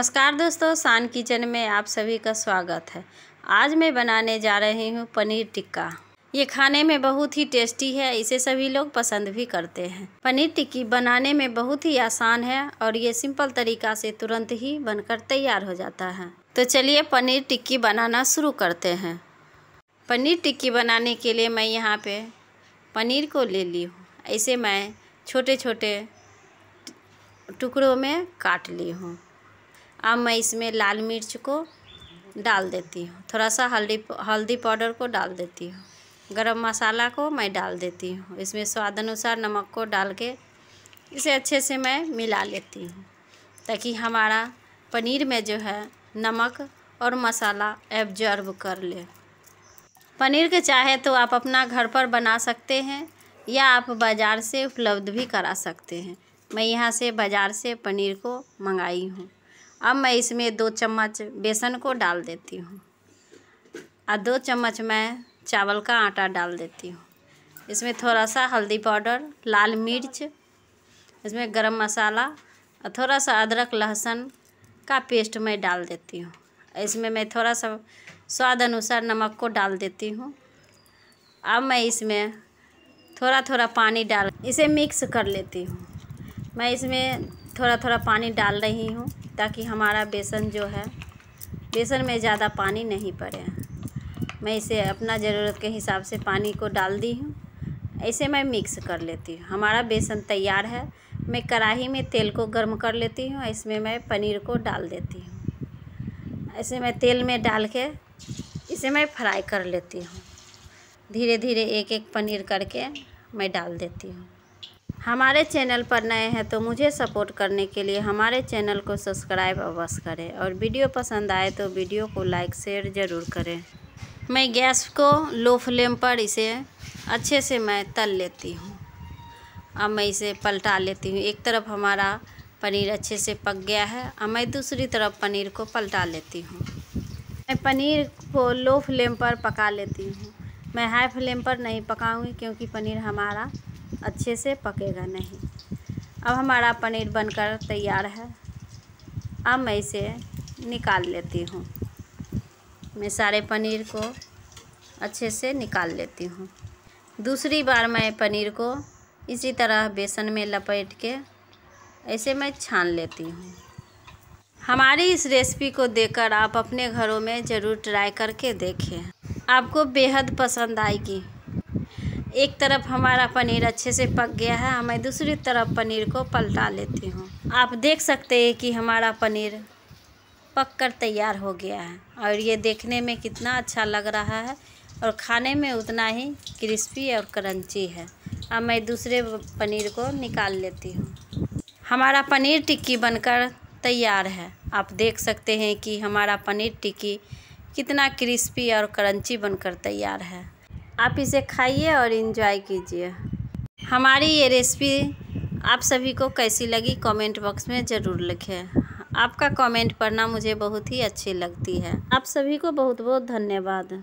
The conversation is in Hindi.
नमस्कार दोस्तों शान किचन में आप सभी का स्वागत है आज मैं बनाने जा रही हूँ पनीर टिक्का ये खाने में बहुत ही टेस्टी है इसे सभी लोग पसंद भी करते हैं पनीर टिक्की बनाने में बहुत ही आसान है और ये सिंपल तरीका से तुरंत ही बनकर तैयार हो जाता है तो चलिए पनीर टिक्की बनाना शुरू करते हैं पनीर टिक्की बनाने के लिए मैं यहाँ पे पनीर को ले ली हूँ ऐसे मैं छोटे छोटे टुकड़ों में काट ली हूँ अब मैं इसमें लाल मिर्च को डाल देती हूँ थोड़ा सा हल्दी हल्दी पाउडर को डाल देती हूँ गरम मसाला को मैं डाल देती हूँ इसमें स्वाद अनुसार नमक को डाल के इसे अच्छे से मैं मिला लेती हूँ ताकि हमारा पनीर में जो है नमक और मसाला एब्जर्ब कर ले पनीर के चाहे तो आप अपना घर पर बना सकते हैं या आप बाज़ार से उपलब्ध भी करा सकते हैं मैं यहाँ से बाज़ार से पनीर को मंगाई हूँ अब मैं इसमें दो चम्मच बेसन को डाल देती हूँ और दो चम्मच मैं चावल का आटा डाल देती हूँ इसमें थोड़ा सा हल्दी पाउडर लाल मिर्च इसमें गरम मसाला और थोड़ा सा अदरक लहसुन का पेस्ट मैं डाल देती हूँ इसमें मैं थोड़ा सा स्वाद अनुसार नमक को डाल देती हूँ अब मैं इसमें थोड़ा थोड़ा पानी डाल इसे मिक्स कर लेती हूँ मैं इसमें थोड़ा थोड़ा पानी डाल रही हूँ ताकि हमारा बेसन जो है बेसन में ज़्यादा पानी नहीं पड़े मैं इसे अपना ज़रूरत के हिसाब से पानी को डाल दी हूँ ऐसे मैं मिक्स कर लेती हूँ हमारा बेसन तैयार है मैं कढ़ाही में तेल को गर्म कर लेती हूँ इसमें मैं पनीर को डाल देती हूँ ऐसे मैं तेल में डाल के इसे मैं फ्राई कर लेती हूँ धीरे धीरे एक एक पनीर करके मैं डाल देती हूँ हमारे चैनल पर नए हैं तो मुझे सपोर्ट करने के लिए हमारे चैनल को सब्सक्राइब अवश्य करें और वीडियो पसंद आए तो वीडियो को लाइक शेयर ज़रूर करें मैं गैस को लो फ्लेम पर इसे अच्छे से मैं तल लेती हूँ अब मैं इसे पलटा लेती हूँ एक तरफ हमारा पनीर अच्छे से पक गया है अब मैं दूसरी तरफ पनीर को पलटा लेती हूँ मैं पनीर को लो फ्लेम पर पका लेती हूँ मैं हाई फ्लेम पर नहीं पकाऊंगी क्योंकि पनीर हमारा अच्छे से पकेगा नहीं अब हमारा पनीर बनकर तैयार है अब मैं इसे निकाल लेती हूँ मैं सारे पनीर को अच्छे से निकाल लेती हूँ दूसरी बार मैं पनीर को इसी तरह बेसन में लपेट के ऐसे मैं छान लेती हूँ हमारी इस रेसिपी को देखकर आप अपने घरों में ज़रूर ट्राई करके देखें आपको बेहद पसंद आएगी एक तरफ हमारा पनीर अच्छे से पक गया है मैं दूसरी तरफ पनीर को पलटा लेती हूँ आप देख सकते हैं कि हमारा पनीर पक कर तैयार हो गया है और ये देखने में कितना अच्छा लग रहा है और खाने में उतना ही क्रिस्पी और क्रंची है अब मैं दूसरे पनीर को निकाल लेती हूँ हमारा पनीर टिक्की बनकर तैयार है आप देख सकते हैं कि हमारा पनीर टिक्की कितना क्रिस्पी और क्रंची बनकर तैयार है आप इसे खाइए और इन्जॉय कीजिए हमारी ये रेसिपी आप सभी को कैसी लगी कमेंट बॉक्स में ज़रूर लिखें आपका कमेंट पढ़ना मुझे बहुत ही अच्छी लगती है आप सभी को बहुत बहुत धन्यवाद